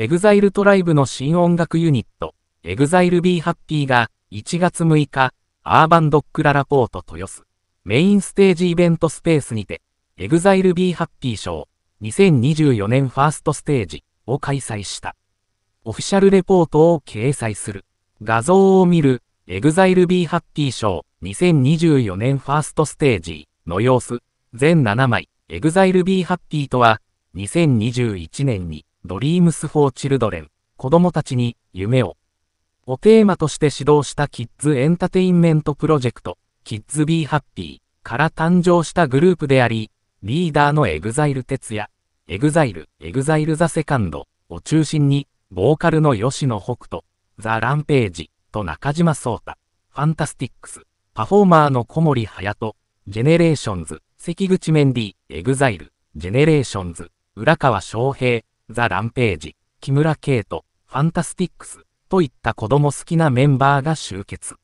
EXILE トライブの新音楽ユニット、EXILE B ハッピーが1月6日、アーバンドックララポート豊洲、メインステージイベントスペースにて、EXILE B ハッピー賞2024年ファーストステージを開催した。オフィシャルレポートを掲載する。画像を見る、EXILE B ハッピー賞2024年ファーストステージの様子、全7枚、EXILE B ハッピーとは、2021年にドリームス・フォー・チルドレン、子供たちに夢を、をテーマとして指導したキッズエンタテインメントプロジェクト、キッズ・ビー・ハッピーから誕生したグループであり、リーダーのエグザイル哲也、エグザイル、エグザイル・ザ・セカンドを中心に、ボーカルの吉野北斗、ザ・ランページと中島聡太、ファンタスティックス、パフォーマーの小森隼人、ジェネレーションズ、関口メンディ、エグザイル、ジェネレーションズ、浦川翔平、ザ・ランページ、木村圭と、ファンタスティックス、といった子供好きなメンバーが集結。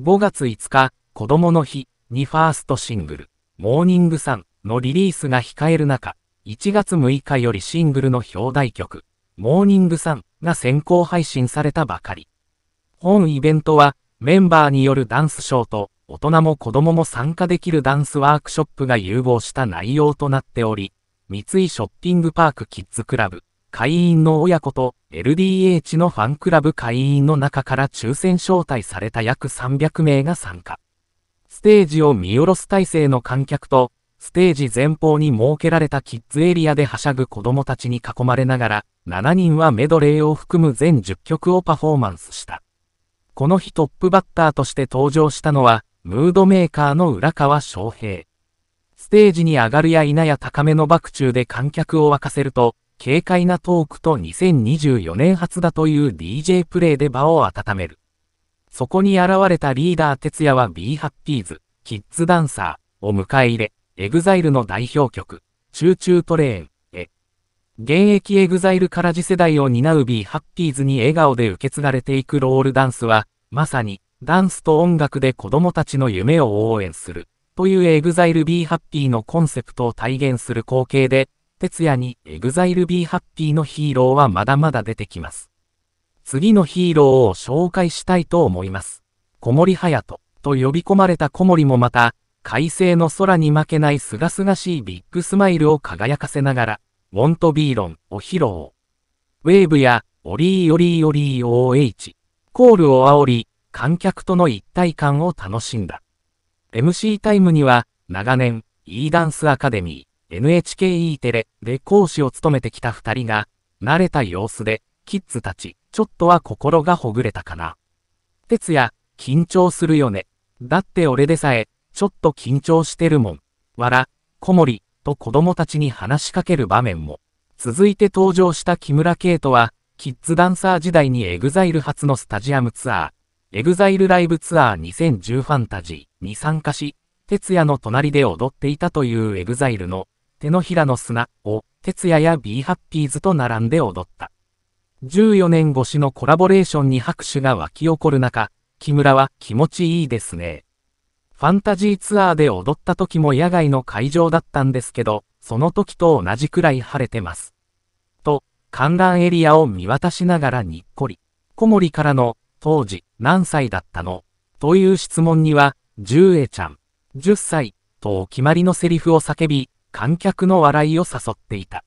5月5日、子供の日にファーストシングル、モーニングサンのリリースが控える中、1月6日よりシングルの表題曲、モーニングサンが先行配信されたばかり。本イベントは、メンバーによるダンスショーと、大人も子供も参加できるダンスワークショップが融合した内容となっており、三井ショッピングパークキッズクラブ会員の親子と LDH のファンクラブ会員の中から抽選招待された約300名が参加。ステージを見下ろす体制の観客と、ステージ前方に設けられたキッズエリアではしゃぐ子供たちに囲まれながら、7人はメドレーを含む全10曲をパフォーマンスした。この日トップバッターとして登場したのは、ムードメーカーの浦川翔平。ステージに上がるや否や高めの爆中で観客を沸かせると、軽快なトークと2024年初だという DJ プレイで場を温める。そこに現れたリーダー哲也は b ハッピーズキッズダンサーを迎え入れ、exile の代表曲、チューチュートレーンへ。現役 exile から次世代を担う b ハッピーズに笑顔で受け継がれていくロールダンスは、まさに、ダンスと音楽で子供たちの夢を応援する。という EXILEBEHAPPY のコンセプトを体現する光景で、徹夜に EXILEBEHAPPY のヒーローはまだまだ出てきます。次のヒーローを紹介したいと思います。小森隼人と呼び込まれた小森もまた、快晴の空に負けない清々しいビッグスマイルを輝かせながら、ウォントビーロンを披露。ウェーブや、オリーオリーオリー OH、コールを煽り、観客との一体感を楽しんだ。MC タイムには、長年、e ダンスアカデミー、NHKE テレで講師を務めてきた二人が、慣れた様子で、キッズたち、ちょっとは心がほぐれたかな。哲也、緊張するよね。だって俺でさえ、ちょっと緊張してるもん。わら、小森、と子供たちに話しかける場面も。続いて登場した木村圭人は、キッズダンサー時代に exile 初のスタジアムツアー、EXILE ライブツアー2010ファンタジーに参加し、徹夜の隣で踊っていたというエグザイルの手のひらの砂を徹夜や b ハッピーズと並んで踊った。14年越しのコラボレーションに拍手が沸き起こる中、木村は気持ちいいですね。ファンタジーツアーで踊った時も野外の会場だったんですけど、その時と同じくらい晴れてます。と、観覧エリアを見渡しながらにっこり。小森からの当時、何歳だったのという質問には、十栄ちゃん、10歳、とお決まりのセリフを叫び、観客の笑いを誘っていた。